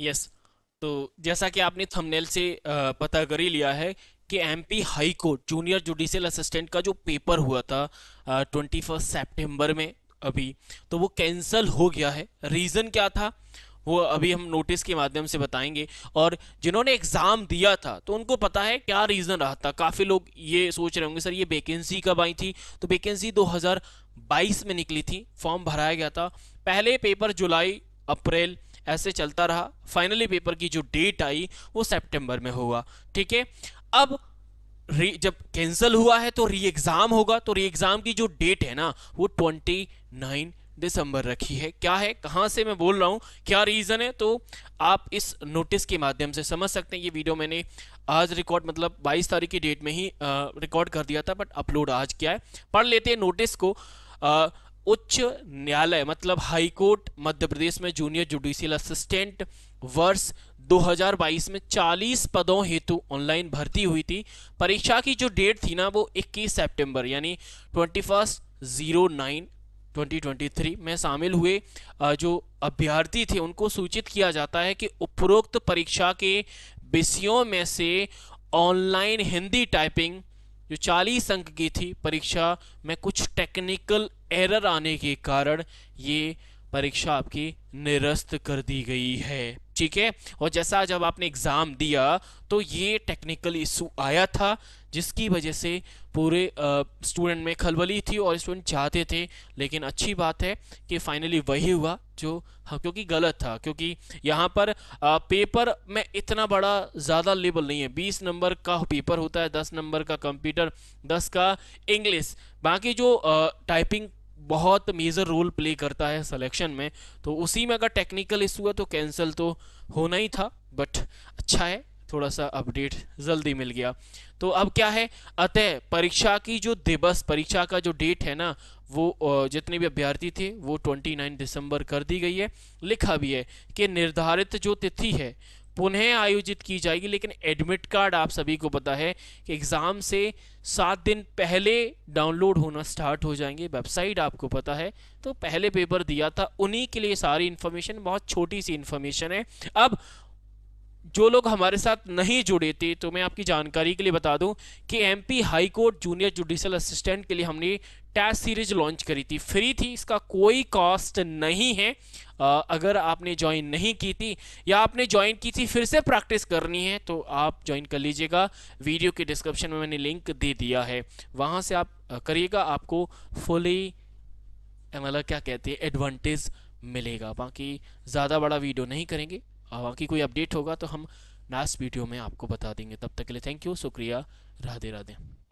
yes तो जैसा कि आपने थंबनेल से पता कर ही लिया है कि MP high court junior judicial assistant का जो पेपर हुआ था ट्वेंटी फर्स्ट सेप्टेम्बर में अभी तो वो कैंसिल हो गया है रीज़न क्या था वो अभी हम नोटिस के माध्यम से बताएंगे और जिन्होंने एग्ज़ाम दिया था तो उनको पता है क्या रीज़न रहा था काफ़ी लोग ये सोच रहे होंगे सर ये वेकेंसी कब आई थी तो वेकेंसी 2022 में निकली थी फॉर्म भराया गया था पहले पेपर जुलाई अप्रैल ऐसे चलता रहा फाइनली पेपर की जो डेट आई वो सेप्टेम्बर में हुआ ठीक है अब जब कैंसिल हुआ है तो री एग्ज़ाम होगा तो री एग्ज़ाम की जो डेट है ना वो ट्वेंटी नाइन दिसंबर रखी है क्या है कहाँ से मैं बोल रहा हूँ क्या रीज़न है तो आप इस नोटिस के माध्यम से समझ सकते हैं ये वीडियो मैंने आज रिकॉर्ड मतलब 22 तारीख की डेट में ही रिकॉर्ड कर दिया था बट अपलोड आज क्या है पढ़ लेते हैं नोटिस को आ, उच्च न्यायालय मतलब हाई कोर्ट मध्य प्रदेश में जूनियर जुडिशियल असिस्टेंट वर्ष 2022 में 40 पदों हेतु ऑनलाइन भर्ती हुई थी परीक्षा की जो डेट थी ना वो 21 सितंबर यानी ट्वेंटी फर्स्ट जीरो नाइन में शामिल हुए जो अभ्यर्थी थे उनको सूचित किया जाता है कि उपरोक्त परीक्षा के विषयों में से ऑनलाइन हिंदी टाइपिंग जो 40 अंक की थी परीक्षा में कुछ टेक्निकल एरर आने के कारण ये परीक्षा आपकी निरस्त कर दी गई है ठीक है और जैसा जब आपने एग्ज़ाम दिया तो ये टेक्निकल इशू आया था जिसकी वजह से पूरे स्टूडेंट में खलबली थी और स्टूडेंट चाहते थे लेकिन अच्छी बात है कि फाइनली वही हुआ जो हाँ क्योंकि गलत था क्योंकि यहाँ पर आ, पेपर में इतना बड़ा ज़्यादा लेवल नहीं है बीस नंबर का पेपर होता है दस नंबर का कंप्यूटर दस का इंग्लिश बाकी जो आ, टाइपिंग बहुत मेजर रोल प्ले करता है सिलेक्शन में तो उसी में अगर टेक्निकल इशू है तो कैंसिल तो होना ही था बट अच्छा है थोड़ा सा अपडेट जल्दी मिल गया तो अब क्या है अतः परीक्षा की जो दिवस परीक्षा का जो डेट है ना वो जितने भी अभ्यर्थी थे वो 29 दिसंबर कर दी गई है लिखा भी है कि निर्धारित जो तिथि है पुनः आयोजित की जाएगी लेकिन एडमिट कार्ड आप सभी को पता है कि एग्ज़ाम से सात दिन पहले डाउनलोड होना स्टार्ट हो जाएंगे वेबसाइट आपको पता है तो पहले पेपर दिया था उन्हीं के लिए सारी इन्फॉर्मेशन बहुत छोटी सी इन्फॉर्मेशन है अब जो लोग हमारे साथ नहीं जुड़े थे तो मैं आपकी जानकारी के लिए बता दूं कि MP high court junior judicial assistant के लिए हमने टेस्ट सीरीज लॉन्च करी थी फ्री थी इसका कोई कॉस्ट नहीं है आ, अगर आपने ज्वाइन नहीं की थी या आपने ज्वाइन की थी फिर से प्रैक्टिस करनी है तो आप ज्वाइन कर लीजिएगा वीडियो के डिस्क्रिप्शन में मैंने लिंक दे दिया है वहाँ से आप करिएगा आपको फुली मतलब क्या कहते हैं एडवांटेज मिलेगा बाकी ज़्यादा बड़ा वीडियो नहीं करेंगे बाकी कोई अपडेट होगा तो हम लास्ट वीडियो में आपको बता देंगे तब तक के लिए थैंक यू शुक्रिया राधे राधे